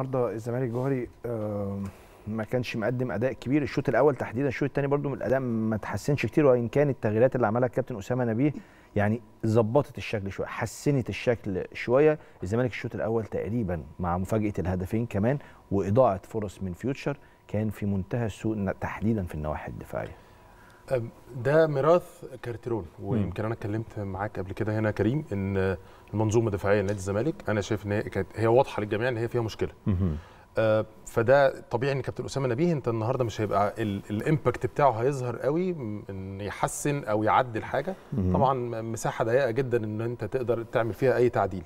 النهارده الزمالك الجوهري آه، ما كانش مقدم اداء كبير الشوط الاول تحديدا الشوط الثاني برده من الاداء ما تحسنش كتير وان كان التغييرات اللي عملها الكابتن اسامه نبيه يعني ظبطت الشكل شويه حسنت الشكل شويه الزمالك الشوط الاول تقريبا مع مفاجاه الهدفين كمان واضاعه فرص من فيوتشر كان في منتهى السوء تحديدا في النواحي الدفاعيه ده ميراث كارتيرون ويمكن انا اتكلمت معاك قبل كده هنا كريم ان المنظومه الدفاعيه لنادي الزمالك انا شايف ان هي كانت هي واضحه للجميع ان هي فيها مشكله أه، فده طبيعي ان كابتن اسامه نبيه انت النهارده مش هيبقى الامباكت بتاعه هيظهر قوي ان يحسن او يعدل حاجه طبعا مساحه ضيقه جدا ان انت تقدر تعمل فيها اي تعديل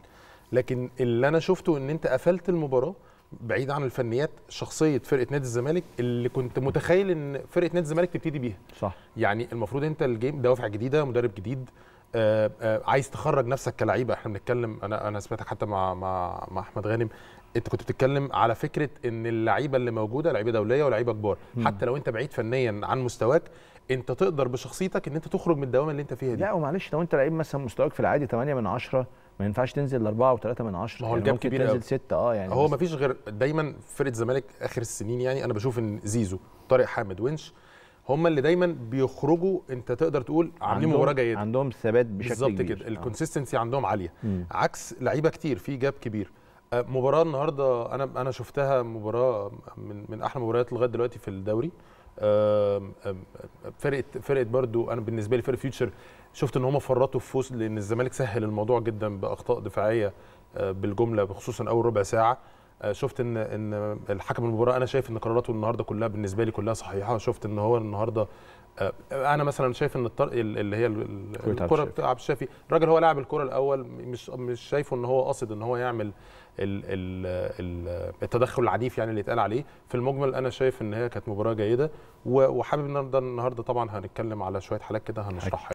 لكن اللي انا شفته ان انت قفلت المباراه بعيد عن الفنيات شخصيه فرقه نادي الزمالك اللي كنت متخيل ان فرقه نادي الزمالك تبتدي بيها صح يعني المفروض انت الجيم دوافع جديده مدرب جديد آآ آه، آآ آه، عايز تخرج نفسك كلعيبه احنا بنتكلم انا انا سمعتك حتى مع مع مع احمد غانم انت كنت بتتكلم على فكره ان اللعيبه اللي موجوده لعيبه دوليه ولاعيبه كبار حتى لو انت بعيد فنيا عن مستواك انت تقدر بشخصيتك ان انت تخرج من الدوامه اللي انت فيها دي لا ومعلش لو انت لعيب مثلا مستواك في العادي 8 من 10 ما ينفعش تنزل 4 و3 من 10 هو يعني الجاب كبير تنزل 6 اه يعني هو ما فيش غير دايما فرقه الزمالك اخر السنين يعني انا بشوف ان زيزو طارق حامد ونش هما اللي دايما بيخرجوا انت تقدر تقول عاملين مباراه جيده عندهم ثبات بشكل كبير بالظبط كده آه. الكونسيستنسي عندهم عاليه مم. عكس لعيبه كتير في جاب كبير آه، مباراه النهارده انا انا شفتها مباراه من من احلى مباريات لغايه دلوقتي في الدوري فرقه فرقه برضو انا بالنسبه لي فرقه فيوتشر شفت ان هم فرطوا في فوز لان الزمالك سهل الموضوع جدا باخطاء دفاعيه آه، بالجمله خصوصا اول ربع ساعه آه، شفت ان ان الحكم المباراه انا شايف ان قراراته النهارده كلها بالنسبه لي كلها صحيحه شفت ان هو النهارده آه، انا مثلا شايف ان الطرق اللي هي الكره بتاع عبد الشافي الراجل هو لاعب الكره الاول مش مش شايفه ان هو قاصد ان هو يعمل التدخل العنيف يعني اللي اتقال عليه في المجمل انا شايف ان هي كانت مباراه جيده وحابب النهارده النهارده طبعا هنتكلم على شويه حالات كده هنشرحها